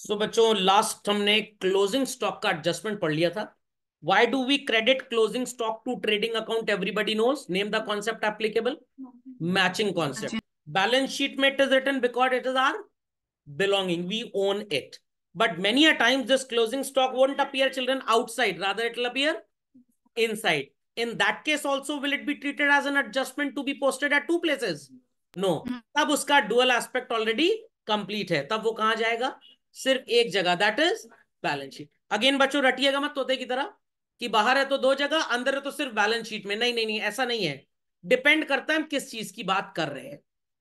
सो so, बच्चों last हमने closing stock का एडजस्टमेंट पढ़ लिया था why do we credit closing stock to trading account everybody knows name the concept applicable matching concept balance sheet में it is return because it is our belonging we own it but many a times this closing stock won't appear children outside rather it appear in In that case also, will it be treated as an adjustment to be posted at two places? No. Mm -hmm. तब उसका dual aspect already complete है. तब वो कहाँ जाएगा? सिर्फ एक जगह that is balance sheet again बच्चों रटिएगा मत तोते की तरह कि बाहर है तो दो जगह अंदर है तो सिर्फ बैलेंस शीट में नहीं नहीं नहीं ऐसा नहीं है डिपेंड करता है हम किस चीज की बात कर रहे हैं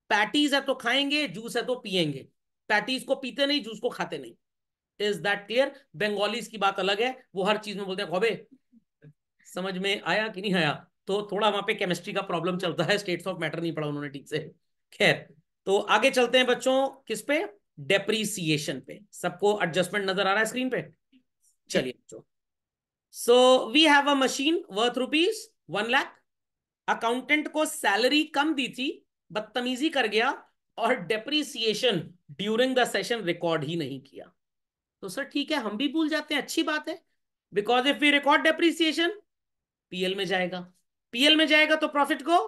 पैटीज है तो खाएंगे जूस है तो पियेंगे पैटीज को पीते नहीं जूस को खाते नहीं इज दैट क्लियर बंगालीज की बात अलग है वो हर चीज में बोलते हैं खोबे समझ में आया कि नहीं आया तो थोड़ा वहां पे केमिस्ट्री का प्रॉब्लम चलता है स्टेट्स ऑफ मैटर नहीं पढ़ा उन्होंने ठीक से खैर तो आगे चलते हैं बच्चों किस पे डेप्रीसिएशन पे सबको एडजस्टमेंट नजर आ रहा है स्क्रीन पे चलिए बच्चों so we have a machine worth rupees one lakh accountant को सैलरी कम दी थी बदतमीजी कर गया और depreciation during the session record ही नहीं किया तो सर ठीक है हम भी भूल जाते हैं अच्छी बात है because if we record depreciation PL में जाएगा पीएल में जाएगा तो प्रॉफिट को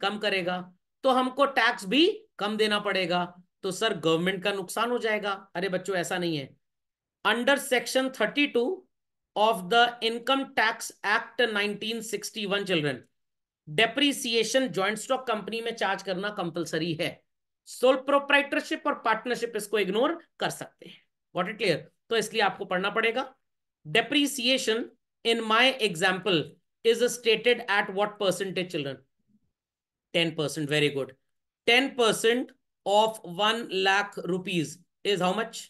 कम करेगा तो हमको टैक्स भी कम देना पड़ेगा तो सर गवर्नमेंट का नुकसान हो जाएगा अरे बच्चों ऐसा नहीं है under section 32 of the income tax act 1961 children depreciation joint stock company में चार्ज करना कंपलसरी है सोल प्रोप्राइटरशिप और पार्टनरशिप इसको इग्नोर कर सकते हैं वॉट इट क्लियर तो इसलिए आपको पढ़ना पड़ेगा depreciation in my example is stated at what percentage children ten percent very good ten percent of one lakh rupees is how much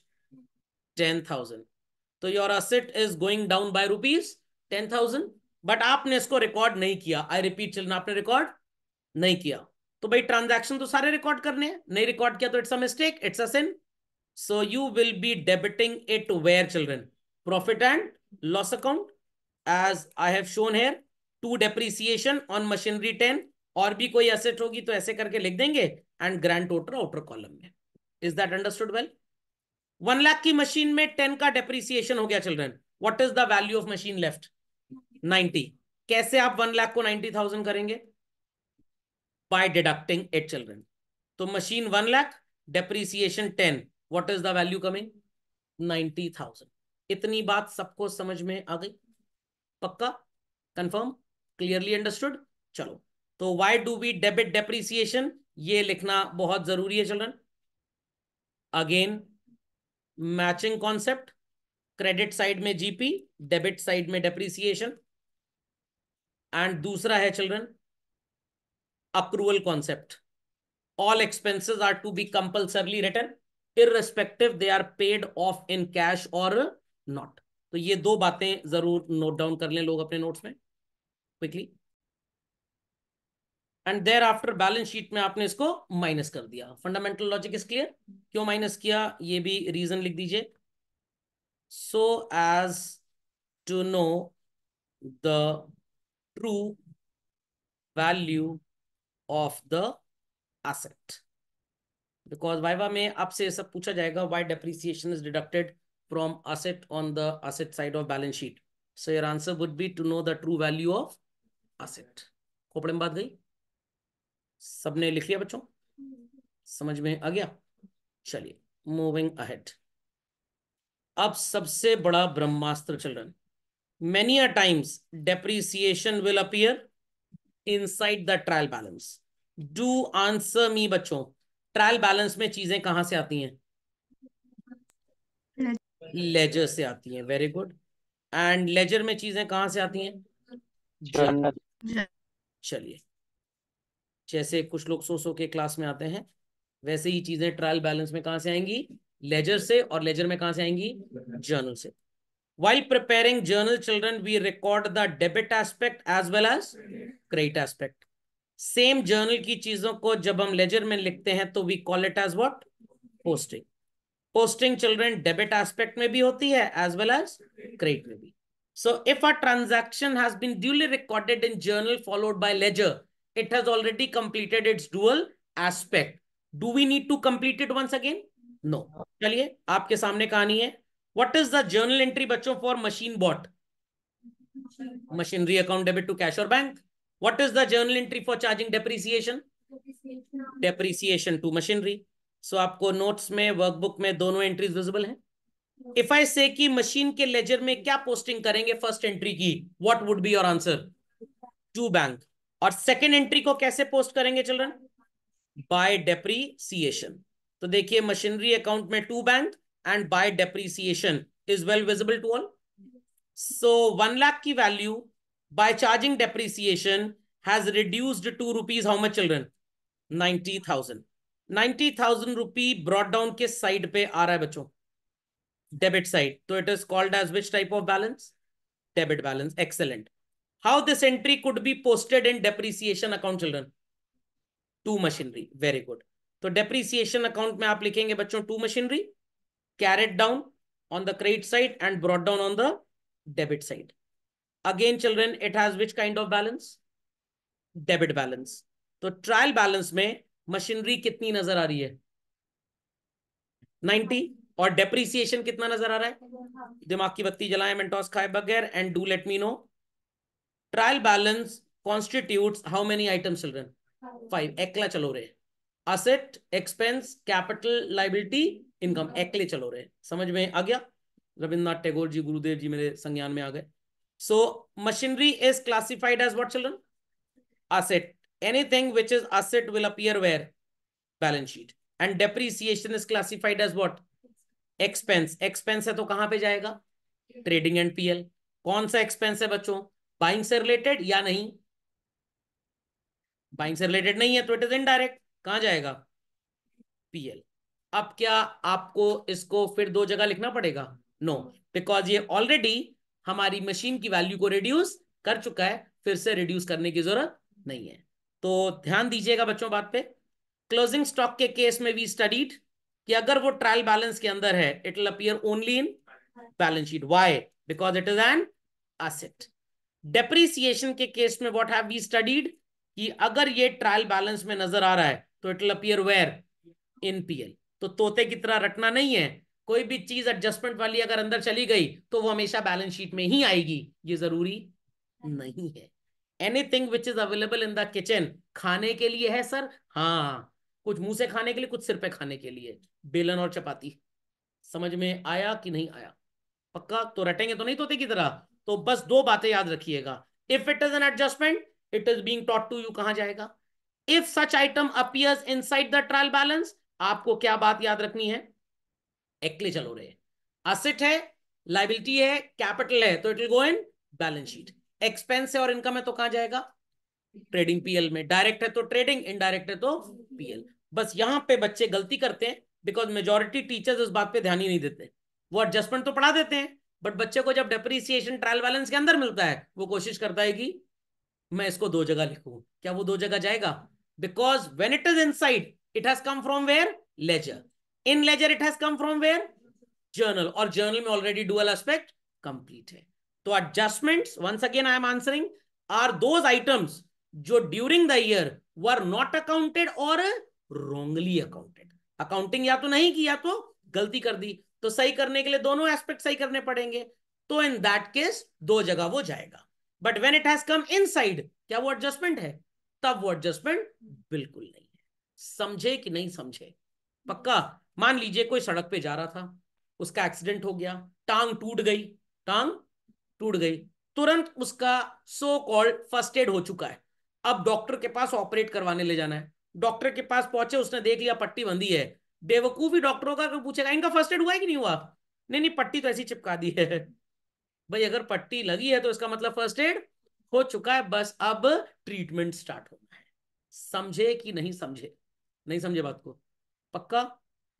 ten thousand तो your asset is going down by rupees ten thousand but आपने इसको record नहीं किया I repeat children आपने record नहीं किया तो भाई ट्रांजेक्शन तो सारे रिकॉर्ड करने हैं नहीं रिकॉर्ड किया तो it's a mistake it's a sin so you will be debiting it where children profit and loss account as I have shown here to depreciation on machinery ten और भी कोई एसेट होगी तो ऐसे करके लिख देंगे and grand total outer column में is that understood well one lakh की मशीन में टेन का डेप्रिसिएशन हो गया children what is the value of machine left ninety कैसे आप वन लाख को नाइनटी थाउजेंड करेंगे बाय डिडक्टिंग एट चिल्ड्रेन तो machine one lakh depreciation ten what is the value coming ninety thousand इतनी बात सबको समझ में आ गई पक्का कंफर्म क्लियरली अंडरस्टूड चलो तो why do we debit depreciation ये लिखना बहुत जरूरी है children again matching concept credit side में जीपी डेबिट साइड में डेप्रिसिएशन एंड दूसरा है children approval concept all expenses are to be compulsorily return irrespective they are paid off in cash और नॉट तो ये दो बातें जरूर नोट डाउन कर लें लोग अपने नोट्स में quickly and thereafter balance sheet में आपने इसको माइनस कर दिया फंडामेंटल लॉजिक इज क्लियर क्यों माइनस किया ये भी रीजन लिख दीजिए so as to know the true value of the asset because viva में आपसे सब पूछा जाएगा why depreciation is deducted from asset on the asset side of balance sheet so your answer would be to know the true value of asset Khopde में बात गई सबने लिख लिया बच्चों समझ में आ गया चलिए मूविंग अहेड अब सबसे बड़ा ब्रह्मास्त्र children many a times depreciation will appear inside the trial balance do answer me बच्चों ट्रायल बैलेंस में चीजें कहां से आती हैं लेजर से आती हैं वेरी गुड एंड लेजर में चीजें कहां से आती हैं चलिए जैसे कुछ लोग सो सो के क्लास में आते हैं वैसे ही चीजें ट्रायल बैलेंस में कहां से आएंगी लेजर से और लेजर में कहां से आएंगी जर्नल से while preparing journal children we record the debit aspect as well as credit aspect same journal की चीजों को जब हम लेजर में लिखते हैं तो we call it as what posting posting children debit aspect में भी होती है एज वेल एज क्रेडिट में भी so if a transaction has duly recorded in journal followed by ledger it has already completed its dual aspect. Do we need to complete it once again? No. चलिए आपके सामने कहानी है What is the journal entry बच्चों for machine bot? Machinery account debit to cash or bank. What is the journal entry for charging depreciation? Depreciation to machinery. so, आपको notes में workbook में दोनों entries visible हैं If I say कि machine के ledger में क्या posting करेंगे first entry की What would be your answer? To bank. और सेकेंड एंट्री को कैसे पोस्ट करेंगे चिल्ड्रन बाय डेप्रीसिएशन तो देखिए मशीनरी अकाउंट में to bank and by depreciation is well visible to all so one lakh की value by charging depreciation has reduced to rupees how much children ninety thousand ninety thousand rupee brought down के side पे आ रहा है बच्चों debit side तो it is called as which type of balance debit balance excellent how this entry could be posted in depreciation account children two machinery very good तो depreciation account में आप लिखेंगे बच्चों two machinery carried down on the credit side and brought down on the debit side again children it has which kind of balance debit balance तो trial balance में machinery कितनी नजर आ रही है 90 और depreciation कितना नजर आ रहा है दिमाग की बत्ती जलाएं मेंटोस खाए बगैर and do let me know trial balance constitute how many item children five एकला चलो रहे asset expense capital liability income एकले चलो रहे समझ में आ गया रविन्द्रनाथ टैगोर जी गुरुदेव जी मेरे संज्ञान में आ गए so machinery is classified as what children asset anything which is asset will appear where balance sheet and depreciation is classified as what expense expense है तो कहां पे जाएगा trading and pl कौन सा expense है बच्चों बाइंग से रिलेटेड या नहीं बाइंग से रिलेटेड नहीं है तो इट इज इनडायरेक्ट कहां जाएगा पीएल अब क्या आपको इसको फिर दो जगह लिखना पड़ेगा नो no, बिकॉज ये ऑलरेडी हमारी मशीन की वैल्यू को रिड्यूस कर चुका है फिर से रिड्यूस करने की जरूरत नहीं है तो ध्यान दीजिएगा बच्चों बात पे क्लोजिंग स्टॉक के केस में वी स्टडीड कि अगर वो ट्रायल बैलेंस के अंदर है it will appear only in balance sheet why because it is an asset depreciation के केस में व्हाट हैव वी स्टडीड कि अगर ये ट्रायल बैलेंस में नजर आ रहा है तो it will appear where in PL तो तोते की तरह रटना नहीं है कोई भी चीज एडजस्टमेंट वाली अगर अंदर चली गई तो वो हमेशा बैलेंस शीट में ही आएगी ये जरूरी नहीं है anything which is available in the kitchen खाने के लिए है सर हाँ कुछ मुंह से खाने के लिए कुछ सिर पे खाने के लिए बेलन और चपाती समझ में आया कि नहीं आया पक्का तो रटेंगे तो नहीं तोते की तरह तो बस दो बातें याद रखिएगा if it is an adjustment it is being taught to you कहा जाएगा if such item appears inside the trial balance आपको क्या बात याद रखनी है एक्ले चलो रहे असिट है लाइबिलिटी है कैपिटल है तो it will go in balance sheet expense है और इनकम है तो कहां जाएगा ट्रेडिंग पीएल में डायरेक्ट है तो ट्रेडिंग इनडायरेक्ट है तो पीएल बस यहां पे बच्चे गलती करते हैं बिकॉज मेजोरिटी टीचर्स इस बात पे ध्यान ही नहीं देते वो एडजस्टमेंट तो पढ़ा देते हैं बट बच्चे को जब डेप्रीसिएशन ट्रायल बैलेंस के अंदर मिलता है वो कोशिश करता है कि मैं इसको दो जगह लिखू क्या वो दो जगह जाएगा because when it is inside it has come from where ledger in ledger it has come from where journal और जर्नल में ऑलरेडी डुअल एस्पेक्ट कंप्लीट है तो adjustment once again I am answering are those items जो during the year were not accounted और wrongly accounted accounting या तो नहीं किया तो गलती कर दी तो सही करने के लिए दोनों एस्पेक्ट सही करने पड़ेंगे तो इन दैट केस दो जगह वो जाएगा but when it has come in क्या वो एडजस्टमेंट है तब वो एडजस्टमेंट बिल्कुल नहीं है समझे कि नहीं समझे पक्का मान लीजिए कोई सड़क पे जा रहा था उसका एक्सीडेंट हो गया टांग टूट गई टांग टूट गई तुरंत उसका सो कॉल्ड फर्स्ट एड हो चुका है अब डॉक्टर के पास ऑपरेट करवाने ले जाना है डॉक्टर के पास पहुंचे उसने देख लिया पट्टी बंधी है बेवकूफी डॉक्टरों का पूछेगा इनका फर्स्ट एड हुआ है कि नहीं हुआ नहीं नहीं पट्टी तो ऐसी चिपका दी है भाई अगर पट्टी लगी है तो इसका मतलब फर्स्ट एड हो चुका है बस अब ट्रीटमेंट स्टार्ट होना है समझे कि नहीं समझे नहीं समझे बात को पक्का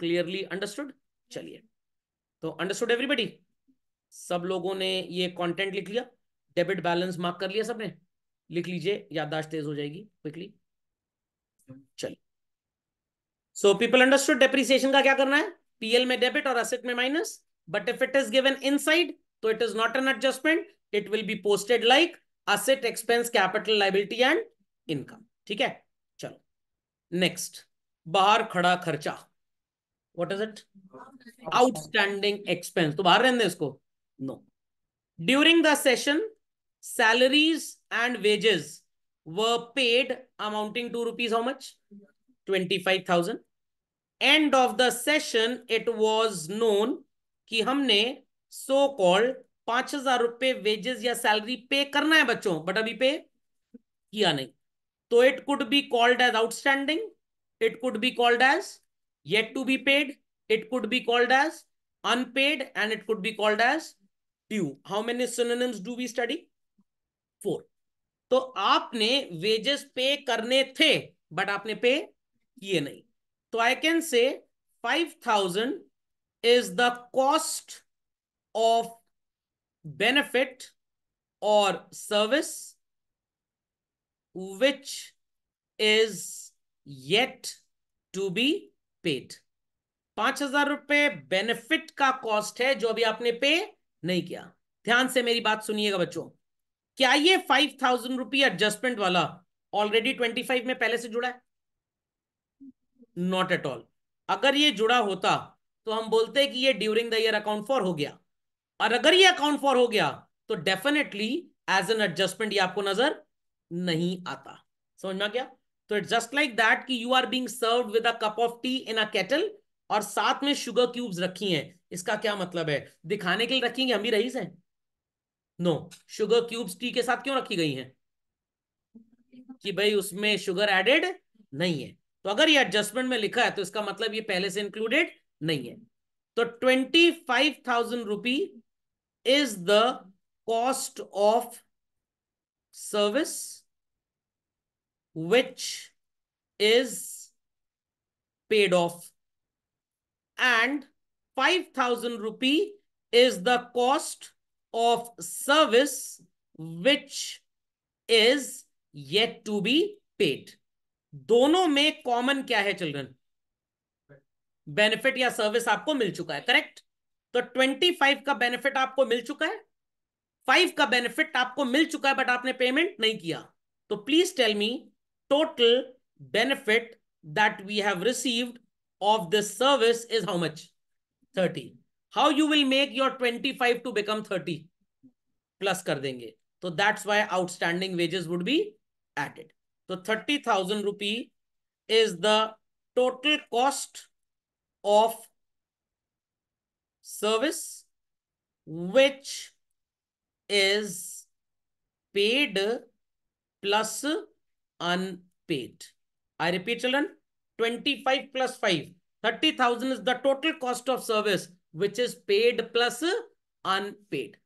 क्लियरली अंडरस्टूड चलिए तो अंडरस्टूड एवरीबडी सब लोगों ने ये कंटेंट लिख लिया डेबिट बैलेंस मार्क कर लिया सबने लिख लीजिए याददाश्त तेज हो जाएगी क्विकली चलिए सो पीपल अंडरस्टूड डेप्रिसिएशन का क्या करना है पीएल में डेबिट और असेट में minus but if it is given side तो it is not an adjustment it will be posted like asset expense capital liability and income ठीक है चलो नेक्स्ट बाहर खड़ा खर्चा what is it outstanding expense तो बाहर रहने इसको no during the session salaries and wages were paid amounting to rupees how much twenty five thousand end of the session it was known कि हमने सो कॉल्ड पांच हजार रुपए wages या सैलरी पे करना है बच्चों बट अभी पे किया नहीं तो it could be called as outstanding it could be called as yet to be paid it could be called as unpaid and it could be called as due how many synonyms do we study four तो आपने wages पे करने थे but आपने पे किए नहीं तो I can say five thousand is the cost of benefit और service which is yet to be paid पांच हजार रुपए बेनिफिट का कॉस्ट है जो अभी आपने पे नहीं किया ध्यान से मेरी बात सुनिएगा बच्चों क्या ये फाइव थाउजेंड रुपी एडजस्टमेंट वाला ऑलरेडी ट्वेंटी फाइव में पहले से जुड़ा है नॉट एट ऑल अगर ये जुड़ा होता तो हम बोलते कि ये during the year account for हो गया और अगर ये अकाउंट फॉर हो गया तो डेफिनेटली एज एन एडजस्टमेंट ये आपको नजर नहीं आता समझना क्या तो इट जस्ट लाइक दैट कि you are being served with a cup of tea in a kettle और साथ में शुगर क्यूब्स रखी हैं इसका क्या मतलब है दिखाने के लिए रखेंगे हम भी रईस हैं नो शुगर क्यूब्स टी के साथ क्यों रखी गई हैं कि भाई उसमें शुगर एडेड नहीं है तो अगर ये एडजस्टमेंट में लिखा है तो इसका मतलब ये पहले से इंक्लूडेड नहीं है तो twenty five thousand rupee is the cost of service which is paid off and five thousand rupee is the cost of service which is yet to be paid दोनों में कॉमन क्या है चिल्ड्रन बेनिफिट या service आपको मिल चुका है correct तो 25 का बेनिफिट आपको मिल चुका है फाइव का बेनिफिट आपको मिल चुका है बट आपने पेमेंट नहीं किया तो please tell me total benefit that we have received of this service is how much thirty how you will make your twenty five to become thirty plus कर देंगे तो that's why outstanding wages would be added तो thirty thousand rupee is the total cost of service which is paid plus unpaid I repeat चलन twenty five plus five thirty thousand is the total cost of service which is paid plus unpaid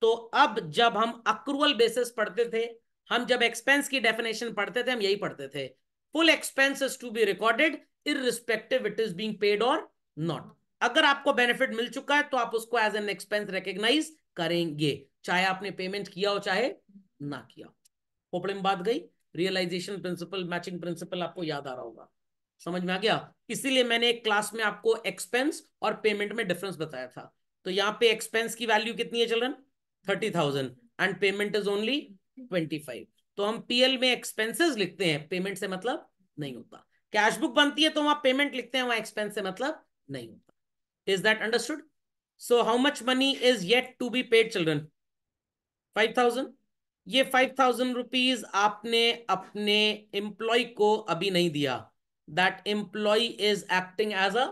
तो अब जब हम accrual basis पढ़ते थे हम जब expense की डेफिनेशन पढ़ते थे हम यही पढ़ते थे full expenses to be recorded irrespective it is being paid और नॉट अगर आपको बेनिफिट मिल चुका है तो आप उसको एज एन एक्सपेंस रिकग्नाइज करेंगे चाहे आपने पेमेंट किया हो चाहे ना किया प्रॉब्लम बात गई रियलाइजेशन प्रिंसिपल मैचिंग प्रिंसिपल आपको याद आ रहा होगा समझ में आ गया इसीलिए मैंने एक क्लास में आपको एक्सपेंस और पेमेंट में डिफरेंस बताया था तो यहाँ पे एक्सपेंस की वैल्यू कितनी है children thirty thousand and payment is only twenty तो हम पीएल में एक्सपेंसेस लिखते हैं पेमेंट से मतलब नहीं होता कैश बुक बनती है तो वहां पेमेंट लिखते हैं वहां एक्सपेंस से मतलब नहीं होता is that understood so how much money is yet to be paid children five thousand ये फाइव थाउजेंड रुपीज आपने अपने एम्प्लॉय को अभी नहीं दिया that employ is acting as a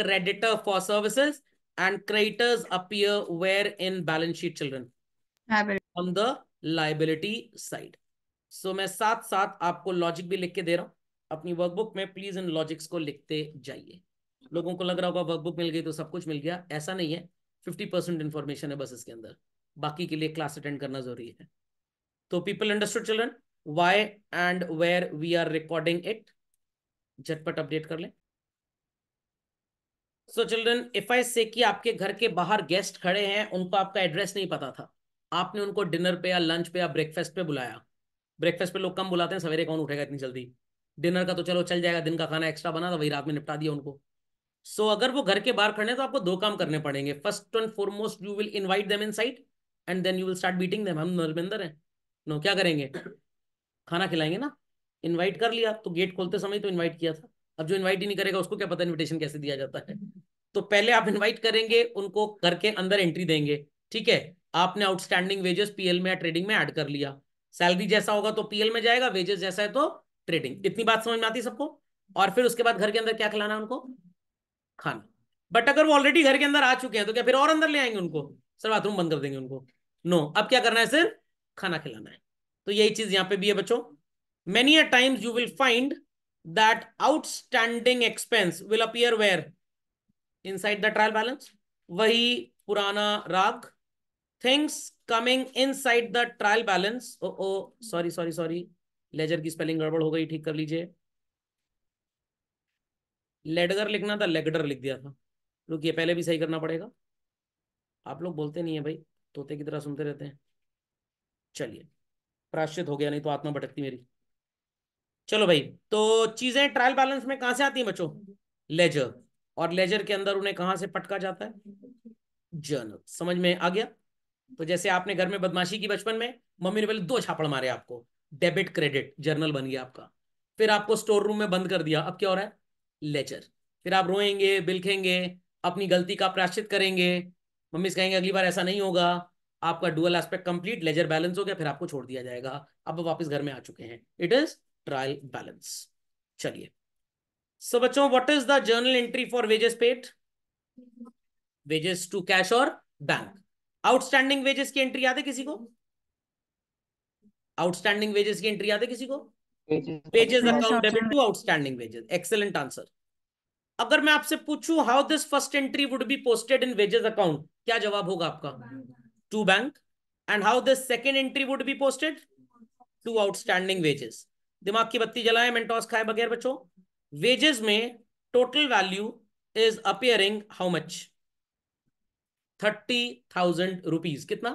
creditor for services and creditors appear where in balance sheet children on the liability side so मैं साथ साथ आपको लॉजिक भी लिख के दे रहा हूं अपनी वर्कबुक में प्लीज इन लॉजिक्स को लिखते जाइए लोगों को लग रहा होगा वर्कबुक मिल गई तो सब कुछ मिल गया ऐसा नहीं है फिफ्टी परसेंट इन्फॉर्मेशन है बस इसके अंदर बाकी के लिए क्लास अटेंड करना जरूरी है तो people understood children why and where we are recording it झटपट अपडेट कर लें सो चिल्ड्रन इफ आई से कि आपके घर के बाहर गेस्ट खड़े हैं उनको आपका एड्रेस नहीं पता था आपने उनको डिनर पे या लंच पे या ब्रेकफास्ट पे बुलाया ब्रेकफास्ट पे लोग कम बुलाते हैं सवेरे कौन उठेगा इतनी जल्दी डिनर का तो चलो चल जाएगा दिन का खाना एक्स्ट्रा बना था तो वही रात में निपटा दिया उनको सो so, अगर वो घर के बाहर खड़े हैं तो आपको दो काम करने पड़ेंगे first and foremost you will invite them inside and then you will start beating them हम धर्मेंद्र हैं नो क्या करेंगे खाना खिलाएंगे ना इनवाइट कर लिया तो गेट खोलते समय तो इनवाइट किया था अब जो इनवाइट ही नहीं करेगा उसको क्या पता इन्विटेशन कैसे दिया जाता है तो पहले आप इन्वाइट करेंगे उनको घर के अंदर एंट्री देंगे ठीक है आपने आउटस्टैंडिंग वेजेस पीएल में या ट्रेडिंग में ऐड कर लिया सैलरी जैसा होगा तो पीएल में जाएगा वेजेस जैसा है तो ट्रेडिंग इतनी बात समझ में आती सबको और फिर उसके बाद घर के अंदर क्या खिलाना उनको खाना बट अगर वो ऑलरेडी घर के अंदर आ चुके हैं तो क्या फिर और अंदर ले आएंगे उनको सर बाथरूम बंद कर देंगे उनको नो अब क्या करना है सर खाना खिलाना है तो यही चीज यहाँ पे भी है बच्चों many a times you will find that outstanding expense will appear where inside the trial balance वही पुराना राग things coming inside the trial balance oh oh sorry sorry sorry ledger की स्पेलिंग गड़बड़ हो गई ठीक कर लीजिए लेडगर लिखना था लेगडर लिख दिया था रुकिए पहले भी सही करना पड़ेगा आप लोग बोलते नहीं है भाई तोते की तरह सुनते रहते हैं चलिए प्राश्चित हो गया नहीं तो आत्मा भटकती मेरी चलो भाई तो चीजें ट्रायल बैलेंस में कहां से आती है बच्चों लेजर और लेजर के अंदर उन्हें कहां से पटका जाता है जर्नल समझ में आ गया तो जैसे आपने घर में बदमाशी की बचपन में मम्मी ने पहले दो छापड़ मारे आपको डेबिट क्रेडिट जर्नल बन गया आपका फिर आपको स्टोर रूम में बंद कर दिया अब क्या हो रहा है लेचर फिर आप रोएंगे बिलखेंगे अपनी गलती का प्राश्चित करेंगे मम्मी कहेंगे अगली बार ऐसा नहीं होगा आपका dual aspect complete ledger balance हो गया फिर आपको छोड़ दिया जाएगा अब वापस घर में आ चुके हैं इट इज ट्रायल बैलेंस चलिए सो बच्चों what is the journal entry for wages paid wages to cash और बैंक आउटस्टैंडिंग वेजेस की एंट्री याद है किसी को आउटस्टैंडिंग वेजेस की एंट्री याद है किसी को wages account debit to outstanding wages excellent answer अगर मैं आपसे पूछूं how this first entry would be posted in wages account क्या जवाब होगा आपका to bank and how this second entry would be posted to outstanding wages दिमाग की बत्ती जलाए मेंटॉस खाए बगैर बच्चों वेजेस में total value is appearing how much to thirty thousand rupees कितना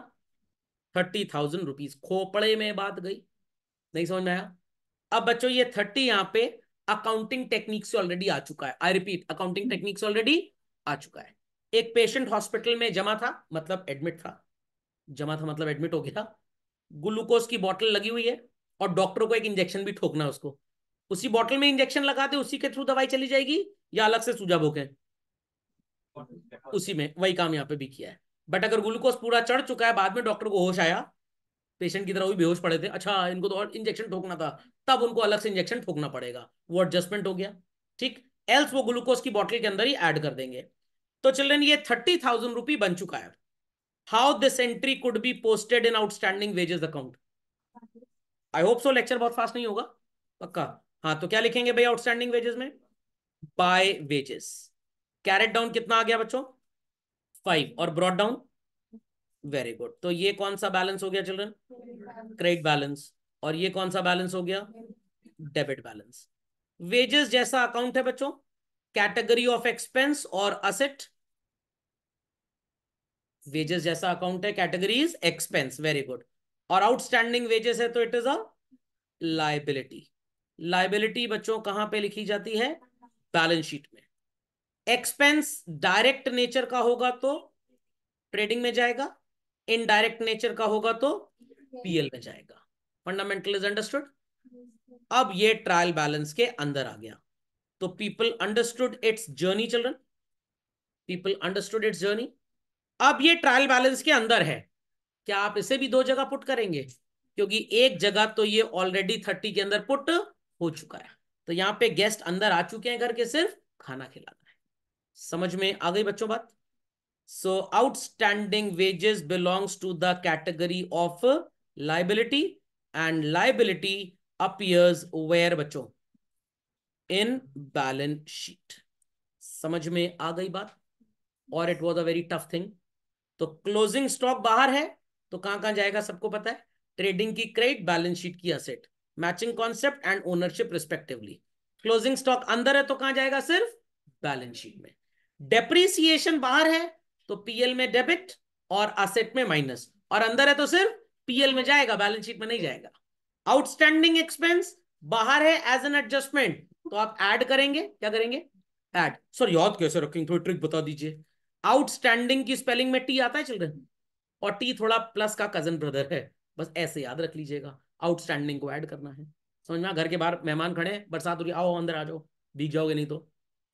थर्टी थाउजेंड रुपीज खोपड़े में बात गई नहीं समझ में आया अब बच्चों ये थर्टी यहां पे अकाउंटिंग टेक्निक से ऑलरेडी आ चुका है आई रिपीट अकाउंटिंग टेक्निक से ऑलरेडी आ चुका है एक पेशेंट हॉस्पिटल में जमा था मतलब एडमिट था जमा था मतलब एडमिट हो गया ग्लूकोज की बॉटल लगी हुई है और डॉक्टर को एक इंजेक्शन भी ठोकना है उसको उसी बॉटल में इंजेक्शन लगा दे उसी के थ्रू दवाई चली जाएगी या अलग से सूजा भोगे उसी में वही काम यहाँ पे भी किया है बट अगर ग्लूकोज पूरा चढ़ चुका है बाद में डॉक्टर को होश आया पेशेंट की तरह भी बेहोश पड़े थे अच्छा इनको तो और इंजेक्शन ठोकना था तब उनको अलग से इंजेक्शन ठोकना पड़ेगा वो एडजस्टमेंट हो गया ठीक एल्स वो ग्लूकोज की बॉटल के अंदर ही एड कर देंगे तो चिल्ड्रेन ये थर्टी थाउजेंड रुपी बन चुका है how this entry could be posted in outstanding wages account I hope so lecture बहुत फास्ट नहीं होगा पक्का हाँ तो क्या लिखेंगे भाई आउटस्टैंडिंग वेजेस में बाय वेजेस कैरेट डाउन कितना आ गया बच्चों फाइव और ब्रॉड डाउन वेरी गुड तो ये कौन सा बैलेंस हो गया चिल्ड्रन क्रेडिट बैलेंस और ये कौन सा बैलेंस हो गया डेबिट बैलेंस वेजेस जैसा अकाउंट है बच्चों कैटेगरी ऑफ एक्सपेंस और असेट वेजेस जैसा अकाउंट है category is expense very good और आउटस्टैंडिंग वेजेस है तो it is a liability liability बच्चों कहां पे लिखी जाती है बैलेंस शीट में एक्सपेंस डायरेक्ट नेचर का होगा तो ट्रेडिंग में जाएगा इनडायरेक्ट नेचर का होगा तो पीएल में जाएगा फंडामेंटल इज अंडरस्टूड अब ये ट्रायल बैलेंस के अंदर आ गया तो people understood it's journey children people understood it's journey अब ये ट्रायल बैलेंस के अंदर है क्या आप इसे भी दो जगह पुट करेंगे क्योंकि एक जगह तो ये ऑलरेडी थर्टी के अंदर पुट हो चुका है तो यहां पे गेस्ट अंदर आ चुके हैं घर के सिर्फ खाना खिलाना समझ में आ गई बच्चों बात so outstanding wages belongs to the category of liability and liability appears where बच्चों इन बैलेंस शीट समझ में आ गई बात और it was a very tough thing तो क्लोजिंग स्टॉक बाहर है तो कहां कहां जाएगा सबको पता है ट्रेडिंग की क्रेडिट बैलेंस शीट की asset matching concept and ownership respectively closing stock अंदर है तो कहां जाएगा सिर्फ बैलेंस शीट में डेप्रीसिएशन बाहर है तो पीएल में डेबिट और असेट में माइनस और अंदर है तो सिर्फ पीएल में जाएगा बैलेंस शीट में नहीं जाएगा आउटस्टैंडिंग एक्सपेंस बाहर है एज एन एडजस्टमेंट तो आप ऐड करेंगे क्या करेंगे ऐड सर याद कैसे रखेंगे थोड़ी ट्रिक बता दीजिए आउटस्टैंडिंग की स्पेलिंग में टी आता है चिल्ड्रन और टी थोड़ा प्लस का कजन ब्रदर है बस ऐसे याद रख लीजिएगा आउटस्टैंडिंग को ऐड करना है समझ में घर के बाहर मेहमान खड़े बरसात हो रही आओ अंदर आ जाओ भीग जाओगे नहीं तो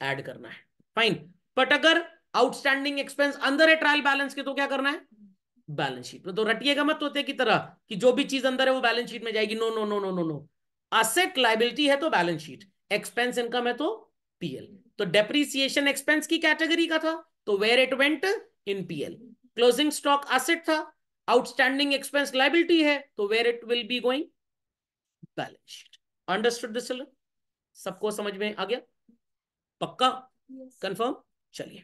ऐड करना है फाइन बट अगर आउटस्टैंडिंग एक्सपेंस अंदर है ट्रायल बैलेंस के तो क्या करना है बैलेंस शीट में तो रटिएगा मत होते की तरह कि जो भी चीज अंदर है वो बैलेंस शीट में जाएगी no no no no no no asset liability है तो बैलेंस शीट एक्सपेंस इनकम है तो पीएल तो डेप्रीसिएशन एक्सपेंस की कैटेगरी का था तो where it went in PL closing stock asset था आउटस्टैंडिंग एक्सपेंस लाइबिलिटी है तो where it will be going balance sheet understood this सबको समझ में आ गया पक्का कंफर्म yes. चलिए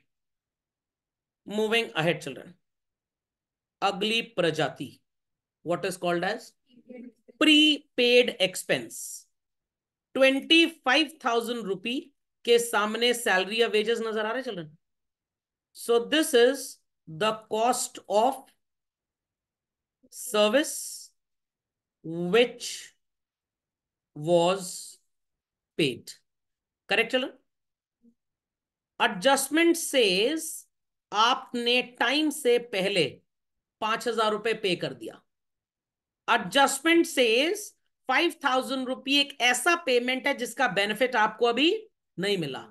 मूविंग अहेड चिल्ड्रन अगली प्रजाति what is called as prepaid expense twenty five thousand rupee के सामने सैलरी या वेजेस नजर आ रहे children so this is the cost of service which was paid correct children adjustment says आपने time से पहले पांच हजार रुपए पे कर दिया adjustment says five thousand rupee एक ऐसा पेमेंट है जिसका बेनिफिट आपको अभी नहीं मिला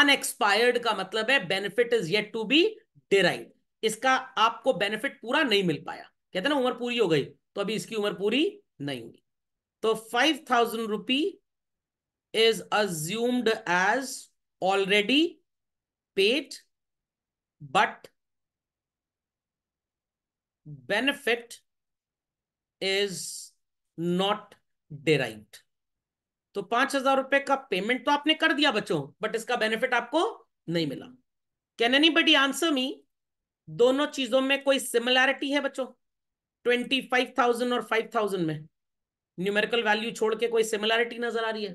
अनएक्सपायर्ड का मतलब है benefit is yet to be derive इसका आपको बेनिफिट पूरा नहीं मिल पाया कहते ना उम्र पूरी हो गई तो अभी इसकी उम्र पूरी नहीं हुई तो five thousand rupee is assumed as already paid but benefit is not derived तो पांच हजार रुपए का पेमेंट तो आपने कर दिया बच्चों बट इसका बेनिफिट आपको नहीं मिला can anybody answer me दोनों चीजों में कोई सिमिलैरिटी है बच्चों ट्वेंटी फाइव थाउजेंड और फाइव थाउजेंड में न्यूमेरिकल वैल्यू छोड़ के कोई सिमिलैरिटी नजर आ रही है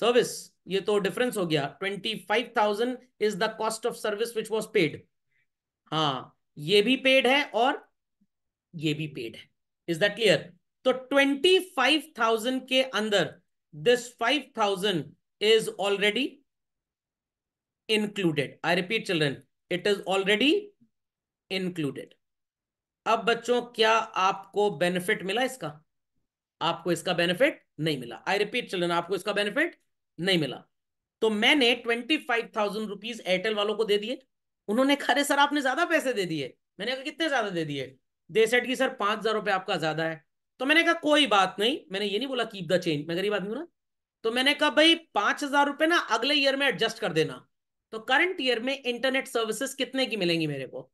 सर्विस ये तो डिफरेंस हो गया twenty five thousand is the cost of service which was paid हाँ ये भी पेड है और ये भी पेड है इज दैट क्लियर तो ट्वेंटी फाइव थाउजेंड के अंदर this five thousand is already included I repeat children it is already included अब बच्चों क्या आपको बेनिफिट मिला इसका आपको इसका बेनिफिट नहीं मिला आई रिपीट चिल्ड्रन आपको इसका बेनिफिट नहीं मिला तो मैंने twenty five thousand rupees Airtel वालों को दे दिए उन्होंने खरे सर आपने ज्यादा पैसे दे दिए मैंने कहा कितने ज्यादा दे दिए दे सेट की सर पांच हजार रुपए आपका ज्यादा है तो मैंने कहा कोई बात नहीं मैंने ये नहीं बोला कीप द चेंज मैं गरीब आदमी हूँ ना तो मैंने कहा भाई पांच हजार रुपए ना अगले ईयर में एडजस्ट कर देना तो करंट ईयर में इंटरनेट सर्विसेस कितने की मिलेंगी मेरे को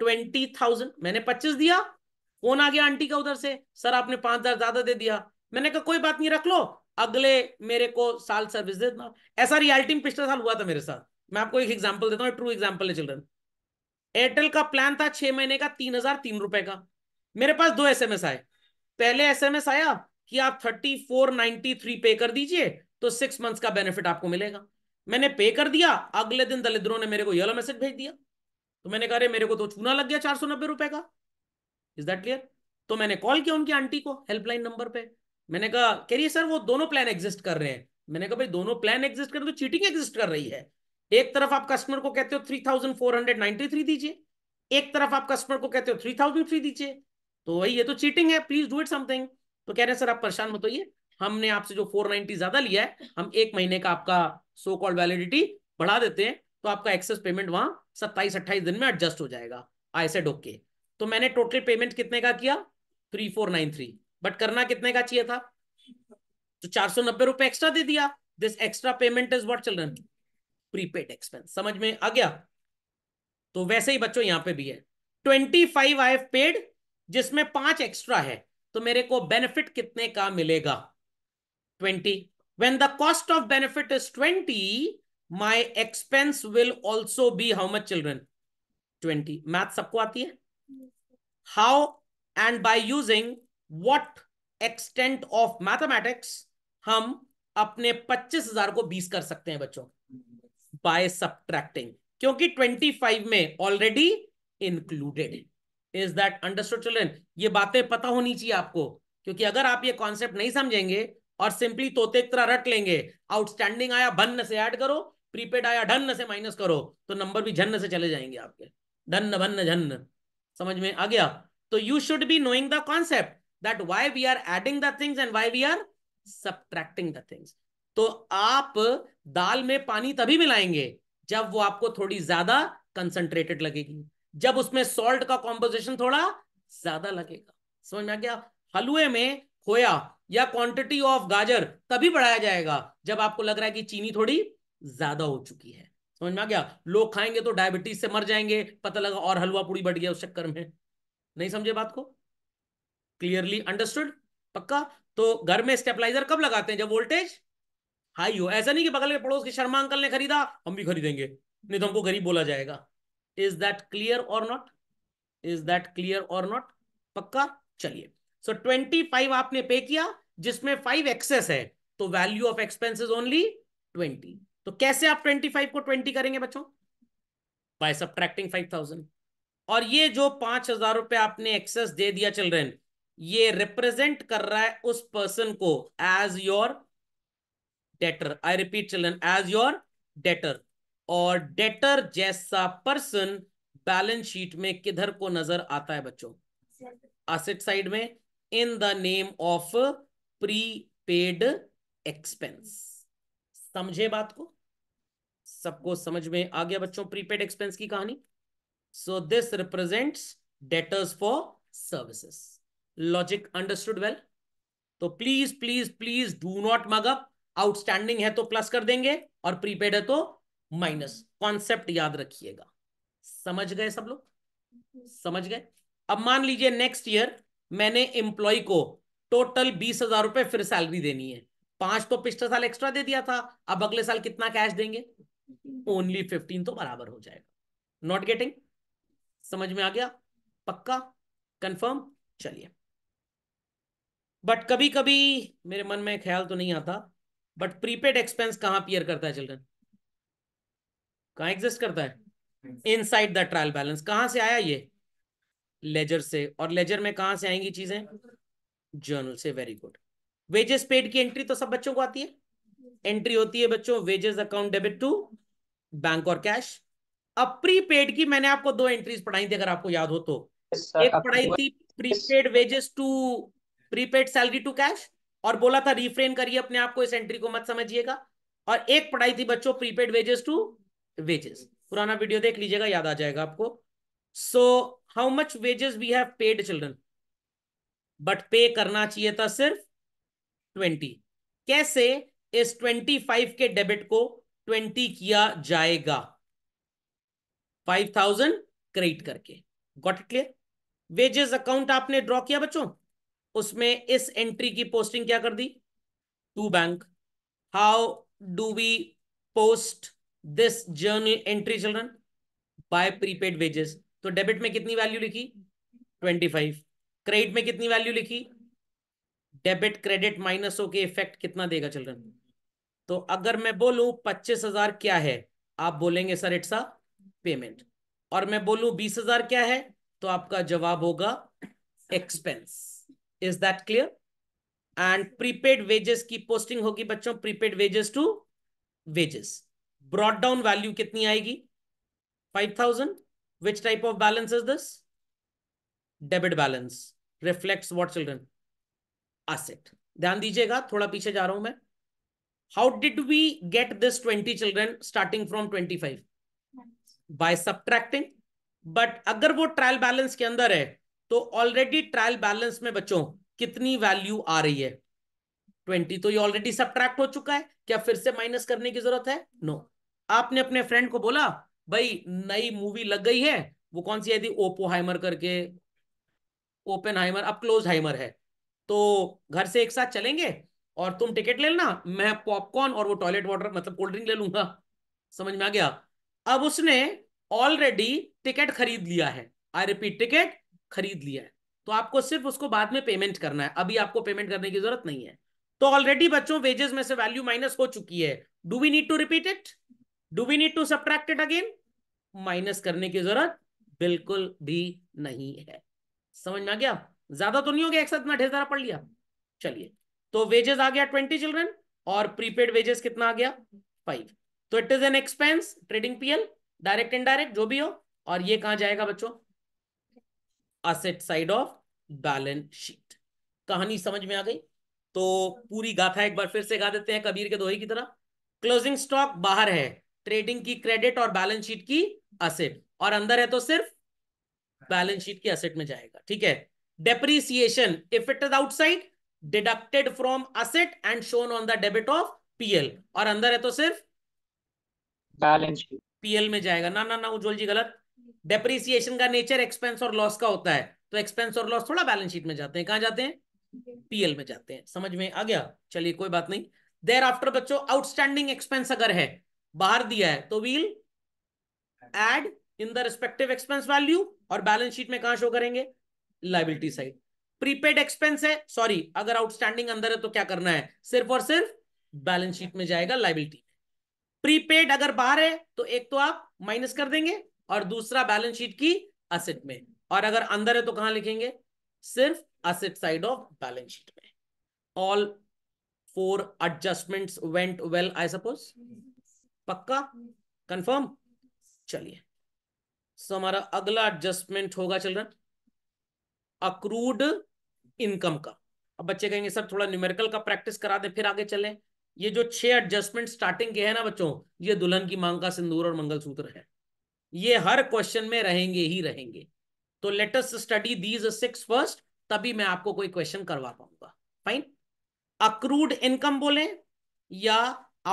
ट्वेंटी थाउजेंड मैंने पच्चीस दिया फोन आ गया आंटी का उधर से सर आपने पांच हजार ज्यादा दे दिया मैंने कहा कोई बात नहीं रख लो अगले मेरे को साल सर्विस दे देना ऐसा रियलिटी में पिछले साल हुआ था मेरे साथ मैं आपको एक एग्जाम्पल देता हूँ ट्रू एग्जाम्पल है चिल्ड्रन एयरटेल का प्लान था छह महीने का तीन हजार तीन रुपए का मेरे पास दो एसएमएस आए पहले एसएमएस आया कि आप थर्टी फोर नाइनटी थ्री पे कर दीजिए तो सिक्स मंथ्स का बेनिफिट आपको मिलेगा मैंने पे कर दिया अगले दिन दलिद्रो ने मेरे को येलो मैसेज भेज दिया तो मैंने कहा मेरे को तो चूना लग गया चार सौ नब्बे रुपए का इज दैट क्लियर तो मैंने कॉल किया उनकी आंटी को हेल्पलाइन नंबर पे मैंने कहा कह रही है सर वो दोनों प्लान एग्जिस्ट कर रहे हैं मैंने कहा भाई दोनों प्लान एग्जिस्ट कर रहे तो चीटिंग एग्जिस्ट कर रही है एक तरफ आप कस्टमर को कहते हो three thousand four hundred ninety three दीजिए एक तरफ आप कस्टमर को कहते हो थ्री थाउजेंड थ्री दीजिए तो वही ये तो चीटिंग है प्लीज डू इट समथिंग तो कह रहे हैं सर आप परेशान मत होइए हमने आपसे जो फोर नाइनटी ज्यादा लिया है हम एक महीने का आपका सो कॉल्ड वैलिडिटी बढ़ा देते हैं तो आपका एक्सेस पेमेंट वहां सत्ताईस अट्ठाईस दिन में एडजस्ट हो जाएगा आई सेड ओके तो मैंने टोटल पेमेंट कितने का किया three four nine three but करना कितने का चाहिए था तो चार सौ नब्बे रुपए एक्स्ट्रा दे दिया this extra payment is what children prepaid expense समझ में आ गया तो वैसे ही बच्चों यहां पे भी है twenty five I have paid जिसमें पांच एक्स्ट्रा है तो मेरे को बेनिफिट कितने का मिलेगा twenty when the cost of benefit is twenty my expense will also be how much children twenty math सबको आती है how and by using what extent of mathematics हम अपने 25,000 को 20 कर सकते हैं बच्चों बाय सब्ट्रैक्टिंग क्योंकि 25 में already included is that understood children ये बातें पता होनी चाहिए आपको क्योंकि अगर आप ये कॉन्सेप्ट नहीं समझेंगे और सिंपली तोते तरह रट लेंगे आउटस्टैंडिंग आया भन्न से ऐड करो प्रीपेड आया ढन्न से माइनस करो तो नंबर भी झन्न से चले जाएंगे आपके धन भन्न झन्न समझ में आ गया तो you should be knowing the concept that why we are adding the things and why we are subtracting the things तो आप दाल में पानी तभी मिलाएंगे जब वो आपको थोड़ी ज्यादा कंसंट्रेटेड लगेगी जब उसमें सॉल्ट का कॉम्पोजिशन थोड़ा ज्यादा लगेगा समझ में क्या हलवे में खोया या क्वांटिटी ऑफ गाजर तभी बढ़ाया जाएगा जब आपको लग रहा है कि चीनी थोड़ी ज्यादा हो चुकी है समझ में आ गया लोग खाएंगे तो डायबिटीज से मर जाएंगे पता लगा और हलवा पूड़ी बढ़ गया उस चक्कर में नहीं समझे बात को क्लियरली अंडरस्टूड पक्का तो घर में स्टेपलाइजर कब लगाते हैं जब वोल्टेज हाई हो ऐसा नहीं कि बगल के पड़ोस के शर्मा अंकल ने खरीदा हम भी खरीदेंगे नहीं तो हमको गरीब बोला जाएगा इज दैट क्लियर और नॉट इज दैट क्लियर और नॉट पक्का चलिए सो ट्वेंटी फाइव आपने पे किया जिसमें फाइव एक्सेस है तो value of expenses only twenty तो कैसे आप ट्वेंटी फाइव को ट्वेंटी करेंगे बच्चों बाय सब्ट्रैक्टिंग फाइव थाउजेंड और ये जो पांच हजार रुपए आपने एक्सेस दे दिया चिल्ड्रेन ये रिप्रेजेंट कर रहा है उस पर्सन को as your debtor I repeat children as your debtor और डेटर जैसा पर्सन बैलेंस शीट में किधर को नजर आता है बच्चों असेट साइड में in the name of prepaid expense समझे बात को सबको समझ में आ गया बच्चों प्रीपेड एक्सपेंस की कहानी so this represents debtors for services logic understood well तो please please please do not mug up outstanding है तो प्लस कर देंगे और प्रीपेड है तो माइनस कॉन्सेप्ट याद रखिएगा समझ गए सब लोग समझ गए अब मान लीजिए नेक्स्ट ईयर मैंने एम्प्लॉय को टोटल बीस हजार रुपए फिर सैलरी देनी है पांच तो पिछले साल एक्स्ट्रा दे दिया था अब अगले साल कितना कैश देंगे ओनली फिफ्टीन तो बराबर हो जाएगा नॉट गेटिंग समझ में आ गया पक्का कंफर्म चलिए बट कभी कभी मेरे मन में ख्याल तो नहीं आता बट प्रीपेड एक्सपेंस कहां पियर करता है चिल्ड्रन कहाँ एग्जिस्ट करता है inside the trial balance कहां से आया ये लेजर से और लेजर में कहाँ से आएंगी चीजें जर्नल से वेरी गुड वेजेस पेड की एंट्री तो सब बच्चों को आती है एंट्री होती है बच्चों wages account debit to bank और कैश अब प्रीपेड की मैंने आपको दो एंट्रीज पढ़ाई थी अगर आपको याद हो तो एक पढ़ाई थी prepaid wages to prepaid salary to cash और बोला था रिफ्रेन करिए अपने आप को इस एंट्री को मत समझिएगा और एक पढ़ाई थी बच्चों प्रीपेड वेजेस टू वेजेस पुराना वीडियो देख लीजिएगा याद आ जाएगा आपको so how much wages we have paid children but pay करना चाहिए था सिर्फ ट्वेंटी कैसे इस ट्वेंटी फाइव के डेबिट को ट्वेंटी किया जाएगा फाइव थाउजेंड क्रेडिट करके got it clear wages account आपने ड्रॉ किया बच्चों उसमें इस एंट्री की पोस्टिंग क्या कर दी to bank how do we post this journal entry children by prepaid wages तो डेबिट में कितनी वैल्यू लिखी ट्वेंटी फाइव क्रेडिट में कितनी वैल्यू लिखी डेबिट क्रेडिट माइनस के इफेक्ट कितना देगा चिल्ड्रन तो अगर मैं बोलू पच्चीस हजार क्या है आप बोलेंगे सर इट्स अ पेमेंट और मैं बोलू बीस हजार क्या है तो आपका जवाब होगा expense is that clear and prepaid wages की पोस्टिंग होगी बच्चों prepaid wages to wages brought down value कितनी आएगी five thousand which type of balance is this debit balance reflect what children asset ध्यान दीजिएगा थोड़ा पीछे जा रहा हूं मैं how did we get this twenty children starting from twenty five by subtracting but अगर वो ट्रायल बैलेंस के अंदर है तो ऑलरेडी ट्रायल बैलेंस में बच्चों कितनी वैल्यू आ रही है ट्वेंटी तो ये ऑलरेडी सब्ट्रैक्ट हो चुका है क्या फिर से माइनस करने की जरूरत है नो no. आपने अपने फ्रेंड को बोला भाई नई मूवी लग गई है वो कौन सी है थी ओपो हाइमर करके ओपन हाइमर अब क्लोज हाइमर है तो घर से एक साथ चलेंगे और तुम टिकट ले लेना मैं पॉपकॉर्न और वो टॉयलेट वाटर मतलब कोल्ड ड्रिंक ले लूंगा समझ में आ गया अब उसने ऑलरेडी टिकट खरीद लिया है आई रिपीट टिकट खरीद लिया है तो आपको सिर्फ उसको बाद में पेमेंट करना है अभी आपको पेमेंट करने की जरूरत नहीं है तो ऑलरेडी बच्चों वेजेस में से वैल्यू माइनस हो चुकी है do we need to repeat it do we need to subtract it again minus करने की जरूरत बिल्कुल भी नहीं है समझ में आ गया ज्यादा तो नहीं हो गया एक साथ में ढेर सारा पढ़ लिया चलिए तो वेजेस आ गया ट्वेंटी चिल्ड्रन और प्रीपेड वेजेस कितना आ गया फाइव तो it is an expense trading PL direct indirect जो भी हो और ये कहा जाएगा बच्चों asset side of balance sheet कहानी समझ में आ गई तो पूरी गाथा एक बार फिर से गा देते हैं कबीर के दोहे की तरह क्लोजिंग स्टॉक बाहर है ट्रेडिंग की क्रेडिट और बैलेंस शीट की असेट और अंदर है तो सिर्फ बैलेंस शीट की असेट में जाएगा ठीक है depreciation if it is outside deducted from asset and shown on the debit of PL और अंदर है तो सिर्फ बैलेंस शीट पीएल में जाएगा ना ना ना उज्जवल जी गलत डेप्रिसिएशन का नेचर एक्सपेंस और लॉस का होता है तो एक्सपेंस और लॉस थोड़ा बैलेंस शीट में जाते हैं कहा जाते हैं पीएल में जाते हैं समझ में आ गया चलिए कोई बात नहीं देर आफ्टर बच्चों आउटस्टैंडिंग एक्सपेंस अगर है बाहर दिया है तो we'll add in the respective expense value और बैलेंस शीट में कहा शो करेंगे लाइबिलिटी साइड प्रीपेड एक्सपेंस है सॉरी अगर आउटस्टैंडिंग अंदर है तो क्या करना है सिर्फ और सिर्फ बैलेंस शीट में जाएगा लाइबिलिटी प्रीपेड अगर बाहर है तो एक तो आप माइनस कर देंगे और दूसरा बैलेंस शीट की असेट में और अगर अंदर है तो कहां लिखेंगे सिर्फ asset side of balance sheet में all four adjustment went well I suppose पक्का कंफर्म चलिए सो हमारा अगला एडजस्टमेंट होगा चिल्ड्रन अक्रूड इनकम का अब बच्चे कहेंगे सर थोड़ा न्यूमेरिकल का प्रैक्टिस करा दे फिर आगे चले ये जो छह एडजस्टमेंट स्टार्टिंग के है ना बच्चों ये दुल्हन की मांग का सिंदूर और मंगलसूत्र है ये हर क्वेश्चन में रहेंगे ही रहेंगे तो let's study these six first तभी मैं आपको कोई क्वेश्चन करवा पाऊंगा फाइन अक्रूड इनकम बोले या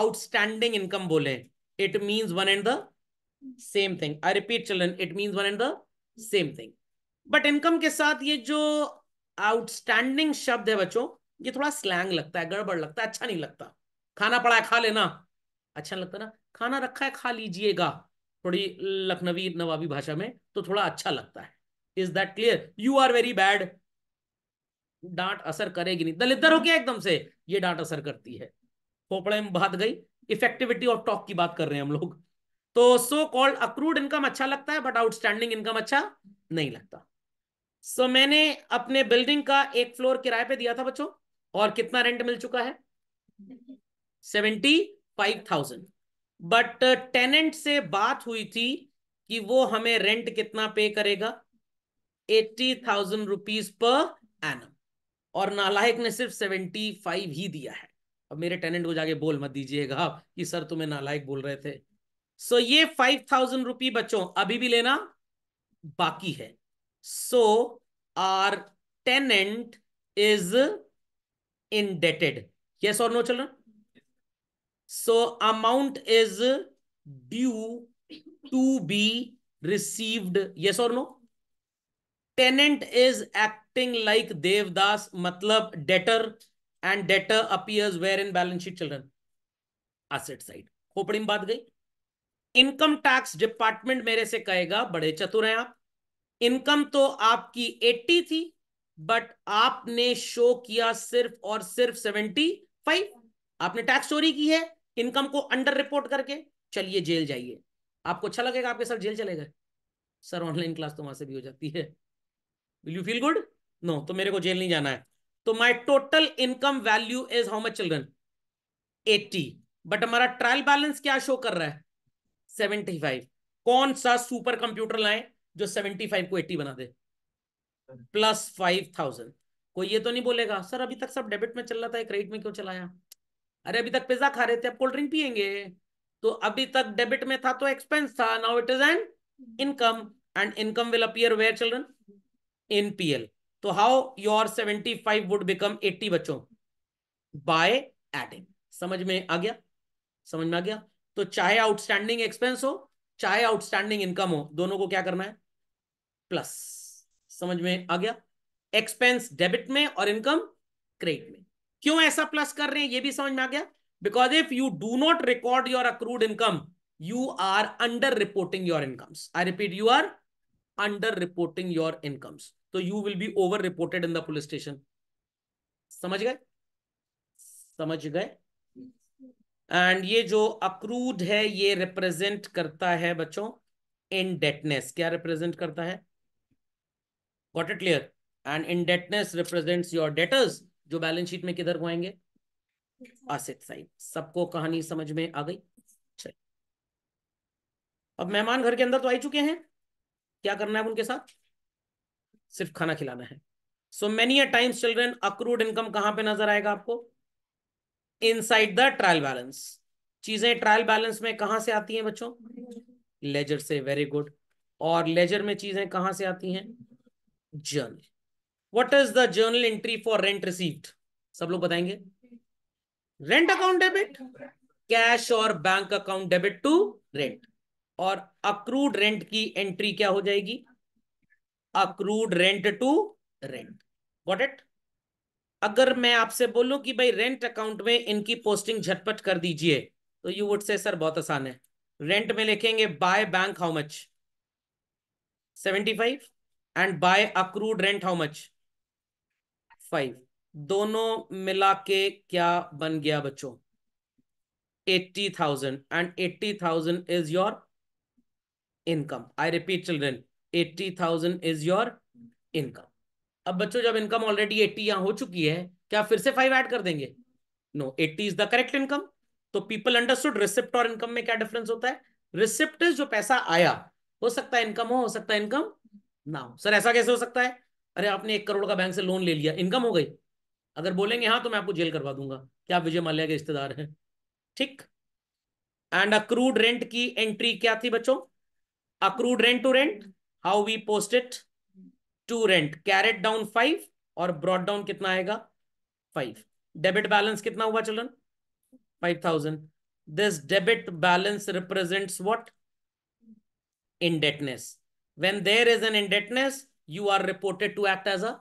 आउटस्टैंडिंग इनकम बोले it means one and the same thing I repeat children it means one and the same thing but income के साथ ये जो आउटस्टैंडिंग शब्द है बच्चों ये थोड़ा स्लैंग लगता है गड़बड़ लगता है अच्छा नहीं लगता खाना पड़ा है खा लेना अच्छा लगता ना खाना रखा है खा लीजिएगा थोड़ी लखनवी नवाबी भाषा में तो थोड़ा अच्छा लगता है is that clear you are very bad डांट असर करेगी नहीं दलितर हो गया एकदम से ये डांट असर करती है खोपड़े में बात गई इफेक्टिविटी ऑफ टॉक की बात कर रहे हैं हम लोग तो सो कॉल्ड अक्रूड इनकम अच्छा लगता है बट आउटस्टैंडिंग इनकम अच्छा नहीं लगता सो so, मैंने अपने बिल्डिंग का एक फ्लोर किराए पे दिया था बच्चों और कितना रेंट मिल चुका है seventy five thousand but tenant uh, से बात हुई थी कि वो हमें रेंट कितना पे करेगा eighty thousand rupees per annum और नालायक ने सिर्फ सेवेंटी फाइव ही दिया है अब मेरे टेनेंट को जाके बोल मत दीजिएगा कि सर तुम्हें नालायक बोल रहे थे सो so, ये फाइव थाउजेंड रुपी बच्चों अभी भी लेना बाकी है so our tenant is indebted yes और नो चल so amount is due to be received yes or no tenant is acting like devdas matlab debtor and debtor appears where in balance sheet children asset side खोपड़ी में बात गई income tax department मेरे से कहेगा बड़े चतुर हैं आप इनकम तो आपकी 80 थी बट आपने शो किया सिर्फ और सिर्फ 75 आपने टैक्स चोरी की है इनकम को अंडर रिपोर्ट करके चलिए जेल जाइए आपको अच्छा लगेगा आपके सर जेल चले गए सर ऑनलाइन क्लास तो वहां से भी हो जाती है will you feel good no तो मेरे को जेल नहीं जाना है तो my total income value is how much children 80 but हमारा ट्रायल बैलेंस क्या शो कर रहा है 75 कौन सा सुपर कंप्यूटर लाए जो 75 को 80 बना दे प्लस फाइव थाउजेंड कोई ये तो नहीं बोलेगा सर अभी तक सब डेबिट में चल रहा था क्रेडिट में क्यों चलाया अरे अभी तक पिज्जा खा रहे थे अब कोल्ड ड्रिंक पियेंगे तो अभी तक डेबिट में था तो एक्सपेंस था now it is an income and income will appear where children in PL तो how your seventy five would become eighty बच्चों बाय एडिंग समझ में आ गया समझ में आ गया तो चाहे आउटस्टैंडिंग एक्सपेंस हो चाहे आउटस्टैंडिंग इनकम हो दोनों को क्या करना है प्लस समझ में आ गया एक्सपेंस डेबिट में और इनकम क्रेडिट में क्यों ऐसा प्लस कर रहे हैं ये भी समझ में आ गया because if you do not record your accrued income you are under reporting your incomes I repeat you are under reporting your incomes तो you will be over reported in the police station समझ गए समझ गए and ये जो accrued है ये represent करता है बच्चों इन डेटनेस क्या रिप्रेजेंट करता है got it clear and indebtedness represents your debtors जो बैलेंस शीट में किधर घुमाएंगे असेट अच्छा। साइड सबको कहानी समझ में आ गई चलिए अब मेहमान घर के अंदर तो आ चुके हैं क्या करना है उनके साथ सिर्फ खाना खिलाना है so many a times children accrued income कहां पे नजर आएगा आपको inside the trial balance चीजें ट्रायल बैलेंस में कहां से आती हैं बच्चों लेजर से वेरी गुड और लेजर में चीजें कहां से आती हैं journal what is the journal entry for rent received सब लोग बताएंगे रेंट अकाउंट डेबिट कैश और bank account debit to rent और अक्रूड रेंट की एंट्री क्या हो जाएगी accrued rent to rent what it अगर मैं आपसे बोलूं कि भाई रेंट अकाउंट में इनकी पोस्टिंग झटपट कर दीजिए तो यू वुड से सर बहुत आसान है रेंट में लिखेंगे by bank how much seventy five and by accrued rent how much five दोनों मिला के क्या बन गया बच्चों eighty thousand and eighty thousand is your income I repeat children eighty thousand is your income अब बच्चों जब इनकम ऑलरेडी एट्टी यहां हो चुकी है क्या फिर से फाइव ऐड कर देंगे no eighty is the correct income तो पीपल अंडरस्टूड रिसिप्ट और इनकम में क्या डिफरेंस होता है रिसिप्ट जो पैसा आया हो सकता है इनकम हो हो सकता है इनकम ना हो सर ऐसा कैसे हो सकता है अरे आपने एक करोड़ का बैंक से लोन ले लिया इनकम हो गई अगर बोलेंगे हाँ तो मैं आपको जेल करवा दूंगा क्या आप विजय माल्या के रिश्तेदार हैं ठीक एंड अक्रूड रेंट की एंट्री क्या थी बच्चों accrued rent to rent how we post it to rent carried down five और ब्रॉड डाउन कितना आएगा फाइव डेबिट बैलेंस कितना हुआ चलन five thousand this debit balance represents what indebtedness when there is an indebtedness you are reported to act as a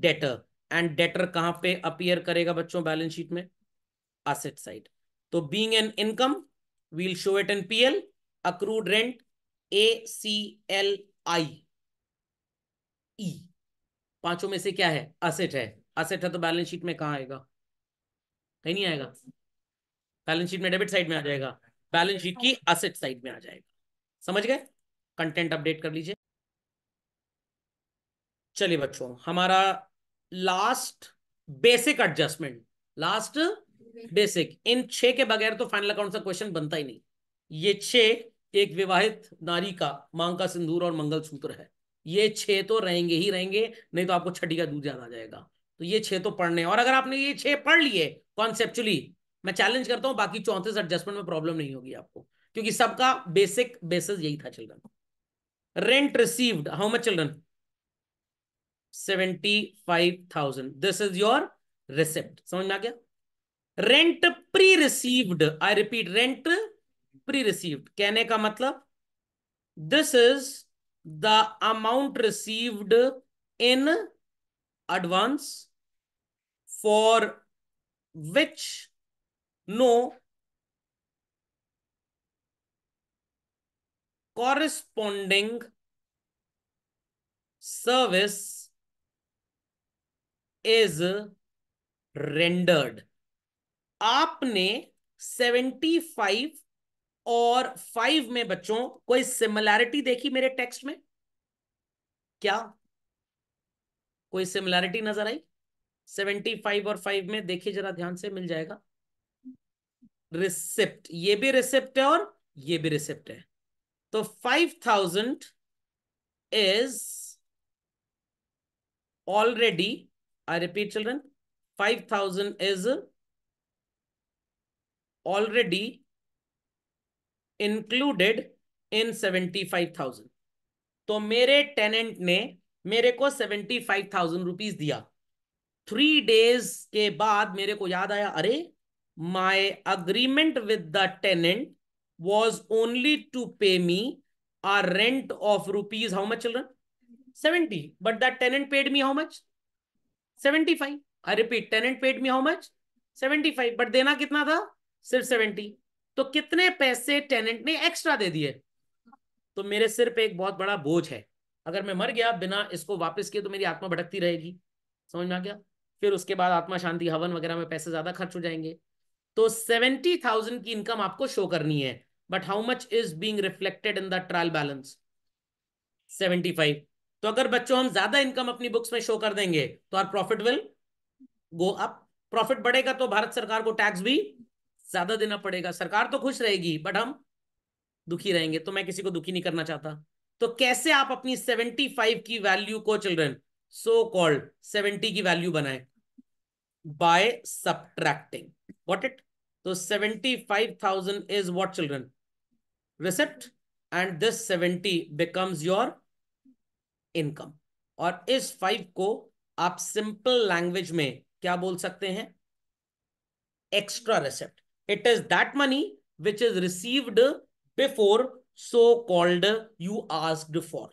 debtor and debtor कहां पे appear करेगा बच्चों बैलेंस शीट में असेट साइड तो being an income we'll show it in PL accrued rent A C L I E पांचों में से क्या है असेट है असेट है तो बैलेंस शीट में कहा आएगा कहीं नहीं आएगा बैलेंस शीट में डेबिट साइड में आ जाएगा बैलेंस शीट की असेट साइड में आ जाएगा समझ गए कंटेंट अपडेट कर लीजिए चलिए बच्चों हमारा last basic adjustment last basic इन छह के बगैर तो फाइनल अकाउंट का क्वेश्चन बनता ही नहीं ये छह एक विवाहित नारी का मांग का सिंदूर और मंगल सूत्र है ये छह तो रहेंगे ही रहेंगे नहीं तो आपको छठी का दूध याद आ जाएगा तो ये छह तो पढ़ने और अगर आपने ये छह पढ़ लिए कॉन्सेप्चुअली मैं चैलेंज करता हूं बाकी चौंतीस एडजस्टमेंट में प्रॉब्लम नहीं होगी आपको क्योंकि सबका बेसिक बेसिस यही था children rent received how much children 75,000. This is your receipt. समझ में आ Rent pre-received. I repeat, rent pre-received. कहने का मतलब this is the amount received in advance for which no corresponding service is rendered आपने seventy five और five में बच्चों कोई सिमिलैरिटी देखी मेरे टेक्स्ट में क्या कोई सिमिलैरिटी नजर आई सेवेंटी फाइव और फाइव में देखिए जरा ध्यान से मिल जाएगा रिसिप्ट ये भी रिसिप्ट है और ये भी रिसिप्ट है तो five thousand is already I repeat children, 5,000 is already included in 75,000. तो मेरे टेनेंट ने मेरे को सेवेंटी फाइव थाउजेंड रुपीज दिया थ्री डेज के बाद मेरे को याद आया अरे my agreement with the tenant was only to pay me our rent of rupees how much children seventy but that tenant paid me how much seventy five I repeat tenant paid me how much seventy five but देना कितना था सिर्फ seventy तो कितने पैसे tenant ने extra दे दिए तो मेरे सिर पे एक बहुत बड़ा बोझ है अगर मैं मर गया बिना इसको वापस किए तो मेरी आत्मा भटकती रहेगी समझ में आ गया फिर उसके बाद आत्मा शांति हवन वगैरह में पैसे ज्यादा खर्च हो जाएंगे तो सेवेंटी थाउजेंड की इनकम आपको शो करनी है but how much is being reflected in the trial balance seventy five तो अगर बच्चों हम ज्यादा इनकम अपनी बुक्स में शो कर देंगे तो our profit will go up profit बढ़ेगा तो भारत सरकार को टैक्स भी ज्यादा देना पड़ेगा सरकार तो खुश रहेगी बट हम दुखी रहेंगे तो मैं किसी को दुखी नहीं करना चाहता तो कैसे आप अपनी सेवेंटी फाइव की वैल्यू को चिल्ड्रन सो कॉल्ड सेवेंटी की वैल्यू बनाए बाय सब्ट्रैक्टिंग वॉट इट तो seventy five thousand is what children receipt and this seventy becomes your income और इस फाइव को आप सिंपल लैंग्वेज में क्या बोल सकते हैं extra receipt it is that money which is received before so called you asked for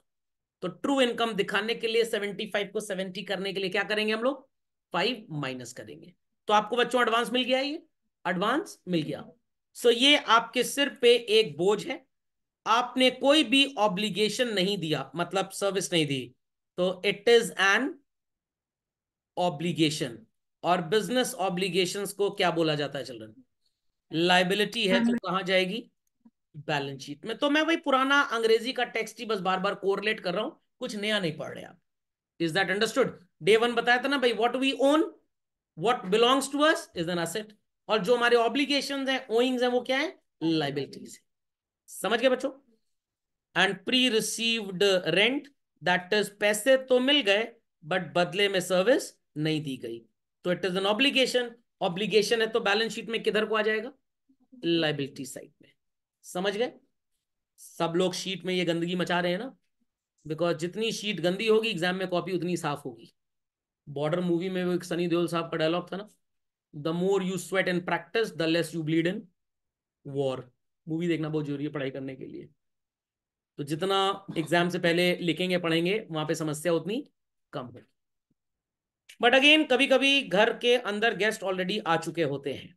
तो ट्रू इनकम दिखाने के लिए सेवेंटी फाइव को सेवेंटी करने के लिए क्या करेंगे हम लोग फाइव माइनस करेंगे तो आपको बच्चों एडवांस मिल गया ये एडवांस मिल गया सो so ये आपके सिर पे एक बोझ है आपने कोई भी ऑब्लिगेशन नहीं दिया मतलब सर्विस नहीं दी तो इट इज एन ऑब्लिगेशन और बिजनेस ऑब्लिगेशन को क्या बोला जाता है चिल्ड्रन लाइबिलिटी है तो कहा जाएगी बैलेंस शीट में तो मैं वही पुराना अंग्रेजी का टेक्स्ट ही बस बार बार कोरलेट कर रहा हूं कुछ नया नहीं पढ़ रहे आप is that understood day one बताया था ना भाई what we own what belongs to us is an asset और जो हमारे ऑब्लिगेशन है ओइंग्स है वो क्या है लाइबिलिटीज है समझ गए बच्चों and pre received rent that is पैसे तो मिल गए बट बदले में सर्विस नहीं दी गई तो it is an obligation obligation है तो बैलेंस शीट में किधर को आ जाएगा लाइबिलिटी साइड में समझ गए सब लोग शीट में ये गंदगी मचा रहे हैं ना बिकॉज जितनी शीट गंदी होगी एग्जाम में कॉपी उतनी साफ होगी बॉर्डर मूवी में वो एक सनी देओल साहब का डायलॉग था ना the more you sweat in practice the less you bleed in war movie देखना बहुत जरूरी है पढ़ाई करने के लिए तो जितना एग्जाम से पहले लिखेंगे पढ़ेंगे वहां पे समस्या उतनी कम होगी बट अगेन कभी कभी घर के अंदर गेस्ट ऑलरेडी आ चुके होते हैं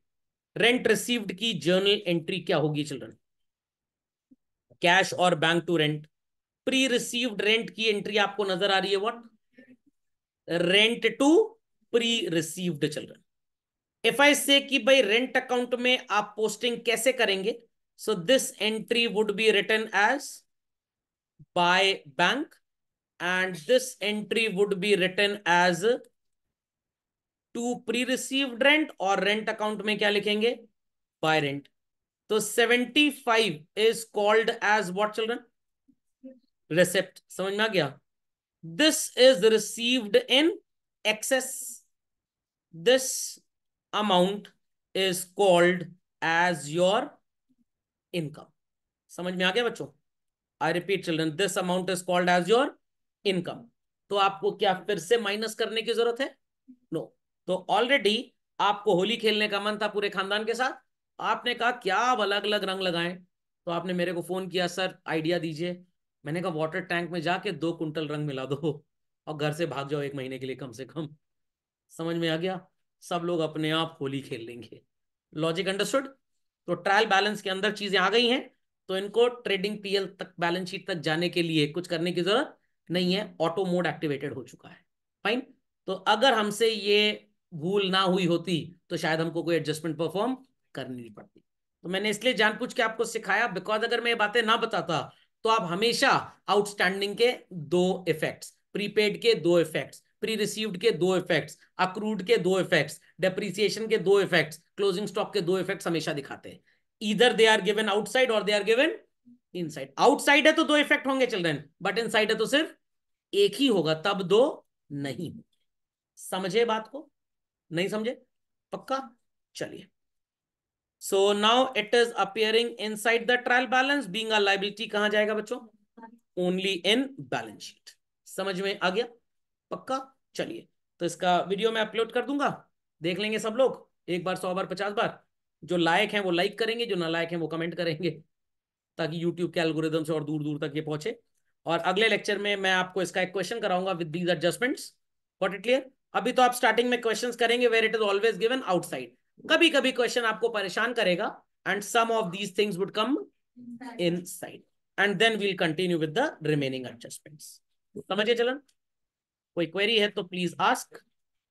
रेंट रिसीव्ड की जर्नल एंट्री क्या होगी चिल्ड्रन कैश और bank to rent pre received rent की एंट्री आपको नजर आ रही है what rent to pre received children F I से कि भाई रेंट अकाउंट में आप पोस्टिंग कैसे करेंगे So this entry would be written as by bank and this entry would be written as to pre-received rent or rent account में क्या लिखेंगे by rent. So 75 is called as what children? Receipt. समझ में आ गया? This is received in excess. This amount is called as your income समझ में आ गया बच्चों I repeat children this amount is called as your income तो आपको क्या फिर से माइनस करने की जरूरत है नो no. तो ऑलरेडी आपको होली खेलने का मन था पूरे खानदान के साथ आपने कहा क्या आप अलग अलग रंग लगाएं तो आपने मेरे को फोन किया सर आइडिया दीजिए मैंने कहा वाटर टैंक में जाके दो कुंटल रंग मिला दो और घर से भाग जाओ एक महीने के लिए कम से कम समझ में आ गया सब लोग अपने आप होली खेल लेंगे लॉजिक अंडरस्टूड तो ट्रायल बैलेंस के अंदर चीजें आ गई हैं तो इनको ट्रेडिंग पीएल तक बैलेंस शीट तक जाने के लिए कुछ करने की जरूरत नहीं है ऑटो मोड एक्टिवेटेड हो चुका है फाइन तो अगर हमसे ये भूल ना हुई होती तो शायद हमको कोई एडजस्टमेंट परफॉर्म करनी नहीं पड़ती तो मैंने इसलिए जानबूझ के आपको सिखाया बिकॉज अगर मैं ये बातें ना बताता तो आप हमेशा आउटस्टैंडिंग के दो इफेक्ट्स प्रीपेड के दो इफेक्ट्स प्री रिसीव्ड के दो इफेक्ट्स अक्रूड के दो इफेक्ट्स डेप्रिसिएशन के दो इफेक्ट्स क्लोजिंग स्टॉक के दो इफेक्ट्स हमेशा दिखाते हैं इधर दे आर गिवन आउटसाइड और they are given inside outside है तो दो इफेक्ट होंगे चिल्ड्रेन बट इनसाइड है तो सिर्फ एक ही होगा तब दो नहीं होंगे समझे बात को नहीं समझे पक्का चलिए so now it is appearing inside the trial balance being liability कहां जाएगा बच्चों ओनली इन बैलेंस शीट समझ में आ गया पक्का चलिए तो इसका वीडियो मैं अपलोड कर दूंगा देख लेंगे सब लोग एक बार सौ बार पचास बार जो लायक हैं वो लाइक करेंगे जो नालायक हैं वो कमेंट करेंगे ताकि यूट्यूब के एल्गोरिदम से और दूर दूर तक ये पहुंचे और अगले लेक्चर में मैं आपको इसका एक क्वेश्चन कराऊंगा with these adjustments what it clear अभी तो आप स्टार्टिंग में क्वेश्चन करेंगे where it is always given outside कभी कभी क्वेश्चन आपको परेशान करेगा and some of these things would come inside and then we'll continue with the remaining adjustments समझिए चलन कोई क्वेरी है तो प्लीज आस्क